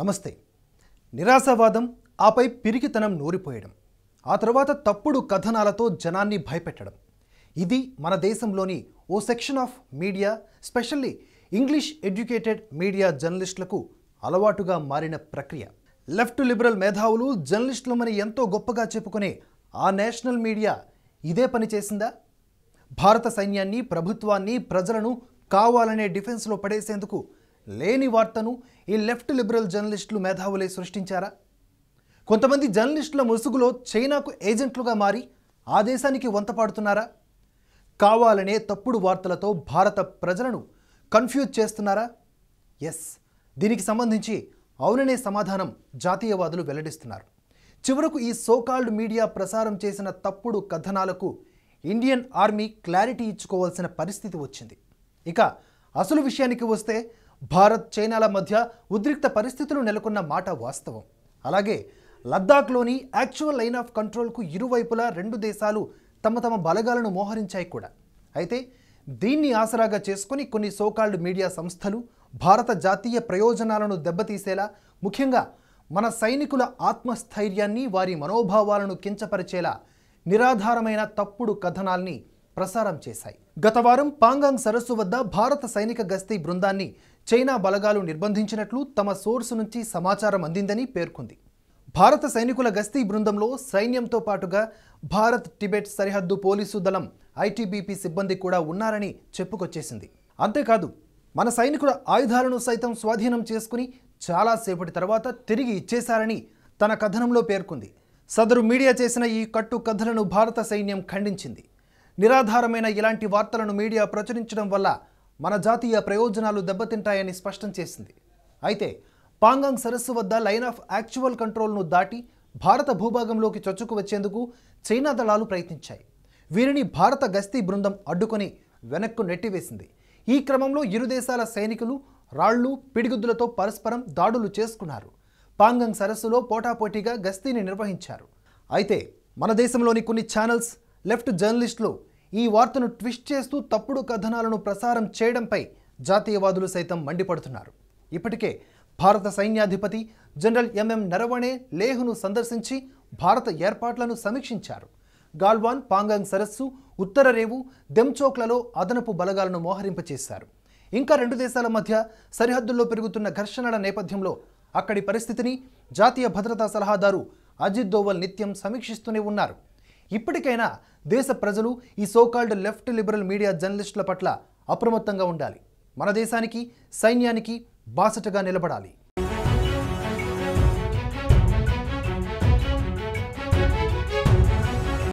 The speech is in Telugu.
నమస్తే నిరాశవాదం ఆపై పిరికితనం నూరిపోయడం ఆ తర్వాత తప్పుడు కథనాలతో జనాన్ని భయపెట్టడం ఇది మన దేశంలోని ఓ section of media specially English educated media జర్నలిస్టులకు అలవాటుగా మారిన ప్రక్రియ లెఫ్ట్ లిబరల్ మేధావులు జర్నలిస్టులమని ఎంతో గొప్పగా చెప్పుకునే ఆ నేషనల్ మీడియా ఇదే పని చేసిందా భారత సైన్యాన్ని ప్రభుత్వాన్ని ప్రజలను కావాలనే డిఫెన్స్లో పడేసేందుకు లేని వార్తను ఈ లెఫ్ట్ లిబరల్ జర్నలిస్టులు మేధావులే సృష్టించారా కొంతమంది జర్నలిస్టుల ముసుగులో చైనాకు ఏజెంట్లుగా మారి ఆ దేశానికి వంతపాడుతున్నారా కావాలనే తప్పుడు వార్తలతో భారత ప్రజలను కన్ఫ్యూజ్ చేస్తున్నారా ఎస్ దీనికి సంబంధించి అవుననే సమాధానం జాతీయవాదులు వెల్లడిస్తున్నారు చివరకు ఈ సోకాల్డ్ మీడియా ప్రసారం చేసిన తప్పుడు కథనాలకు ఇండియన్ ఆర్మీ క్లారిటీ ఇచ్చుకోవాల్సిన పరిస్థితి వచ్చింది ఇక అసలు విషయానికి వస్తే భారత్ చైనాల మధ్య ఉద్రిక్త పరిస్థితులు నెలకొన్న మాట వాస్తవం అలాగే లద్దాఖ్లోని యాక్చువల్ లైన్ ఆఫ్ కంట్రోల్కు ఇరువైపులా రెండు దేశాలు తమ తమ బలగాలను మోహరించాయి కూడా అయితే దీన్ని ఆసరాగా చేసుకుని కొన్ని సోకాల్డ్ మీడియా సంస్థలు భారత జాతీయ ప్రయోజనాలను దెబ్బతీసేలా ముఖ్యంగా మన సైనికుల ఆత్మస్థైర్యాన్ని వారి మనోభావాలను కించపరిచేలా నిరాధారమైన తప్పుడు కథనాల్ని ప్రసారం చేశాయి గత వారం పాంగాంగ్ సరస్సు వద్ద భారత సైనిక గస్తీ బృందాన్ని చైనా బలగాలు నిర్బంధించినట్లు తమ సోర్సు నుంచి సమాచారం అందిందని పేర్కొంది భారత సైనికుల గస్తీ బృందంలో సైన్యంతో పాటుగా భారత్ టిబెట్ సరిహద్దు పోలీసు దళం ఐటీబీపీ సిబ్బంది కూడా ఉన్నారని చెప్పుకొచ్చేసింది అంతేకాదు మన సైనికుల ఆయుధాలను సైతం స్వాధీనం చేసుకుని చాలాసేపటి తర్వాత తిరిగి ఇచ్చేశారని తన కథనంలో పేర్కొంది సదరు మీడియా చేసిన ఈ కట్టు కథలను భారత సైన్యం ఖండించింది నిరాధారమైన ఇలాంటి వార్తలను మీడియా ప్రచురించడం వల్ల మన జాతీయ ప్రయోజనాలు దెబ్బతింటాయని స్పష్టం చేసింది అయితే పాంగాంగ్ సరస్సు వద్ద లైన్ ఆఫ్ యాక్చువల్ కంట్రోల్ను దాటి భారత భూభాగంలోకి చొచ్చుకు వచ్చేందుకు చైనా దళాలు ప్రయత్నించాయి వీరిని భారత గస్తీ బృందం అడ్డుకొని వెనక్కు నెట్టివేసింది ఈ క్రమంలో ఇరు దేశాల సైనికులు రాళ్లు పిడిగుద్దులతో పరస్పరం దాడులు చేసుకున్నారు పాంగంగ్ సరస్సులో పోటాపోటీగా గస్తీని నిర్వహించారు అయితే మన దేశంలోని కొన్ని ఛానల్స్ లెఫ్ట్ జర్నలిస్టులు ఈ వార్తను ట్విస్ట్ చేస్తూ తప్పుడు కథనాలను ప్రసారం చేయడంపై జాతీయవాదులు సైతం మండిపడుతున్నారు ఇప్పటికే భారత సైన్యాధిపతి జనరల్ ఎంఎం నరవణే లేహ్ను సందర్శించి భారత ఏర్పాట్లను సమీక్షించారు గాల్వాన్ పాంగాంగ్ సరస్సు ఉత్తర రేవు దెంచోక్లలో అదనపు బలగాలను మోహరింపచేశారు ఇంకా రెండు దేశాల మధ్య సరిహద్దుల్లో పెరుగుతున్న ఘర్షణల నేపథ్యంలో అక్కడి పరిస్థితిని జాతీయ భద్రతా సలహాదారు అజిత్ దోవల్ నిత్యం సమీక్షిస్తూనే ఉన్నారు ఇప్పటికైనా దేశ ప్రజలు ఈ సోకాల్డ్ లెఫ్ట్ లిబరల్ మీడియా జర్నలిస్టుల పట్ల అప్రమత్తంగా ఉండాలి మన దేశానికి సైన్యానికి బాసటగా నిలబడాలి